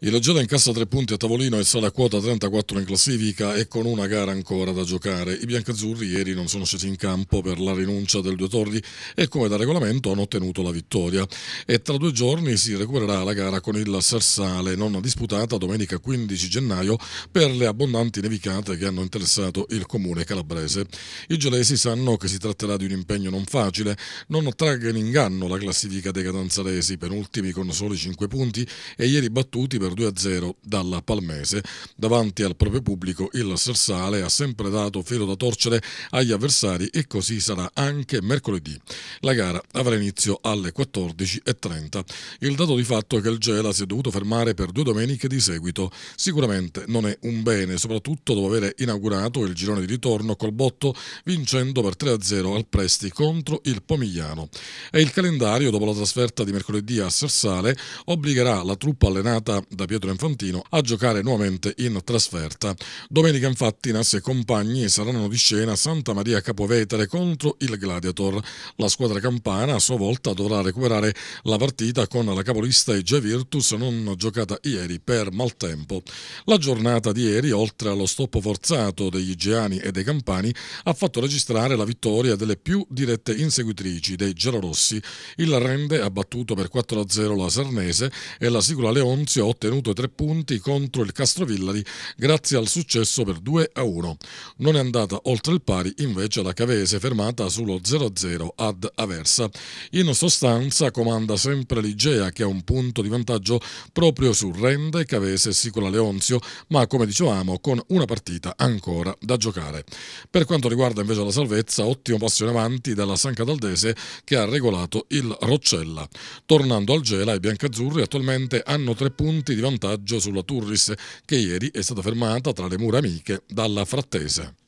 Il Reggiana incassa tre punti a tavolino e sale a quota 34 in classifica e con una gara ancora da giocare. I biancazzurri ieri non sono scesi in campo per la rinuncia del Due Torri e come da regolamento hanno ottenuto la vittoria. E tra due giorni si recupererà la gara con il Sarsale, non disputata domenica 15 gennaio per le abbondanti nevicate che hanno interessato il comune calabrese. I gelesi sanno che si tratterà di un impegno non facile, non tragga in inganno la classifica dei catanzaresi, penultimi con soli 5 punti e ieri battuti per per 2-0 dalla Palmese. Davanti al proprio pubblico il Sersale ha sempre dato filo da torcere agli avversari e così sarà anche mercoledì. La gara avrà inizio alle 14.30. Il dato di fatto è che il Gela si è dovuto fermare per due domeniche di seguito. Sicuramente non è un bene, soprattutto dopo aver inaugurato il girone di ritorno col botto vincendo per 3-0 al Presti contro il Pomigliano. E il calendario dopo la trasferta di mercoledì a Sersale obbligherà la truppa allenata da Pietro Infantino a giocare nuovamente in trasferta. Domenica infatti Nassi e compagni saranno di scena Santa Maria Capovetere contro il Gladiator. La squadra campana a sua volta dovrà recuperare la partita con la capolista capolisteggia Virtus non giocata ieri per maltempo. La giornata di ieri, oltre allo stop forzato degli Geani e dei Campani, ha fatto registrare la vittoria delle più dirette inseguitrici dei Gerorossi. Il Rende ha battuto per 4-0 la Sarnese e la Sicula Leonzio 8 ottenuto tre punti contro il Castrovillari grazie al successo per 2 a 1. Non è andata oltre il pari invece la Cavese fermata sullo 0-0 ad Aversa. In sostanza comanda sempre l'Igea che ha un punto di vantaggio proprio su Rende, Cavese e Sicola Leonzio, ma come dicevamo con una partita ancora da giocare. Per quanto riguarda invece la salvezza, ottimo passo in avanti dalla San Cataldese che ha regolato il Roccella. Tornando al Gela, i biancazzurri attualmente hanno tre punti di vantaggio sulla Turris che ieri è stata fermata tra le mura amiche dalla Frattese.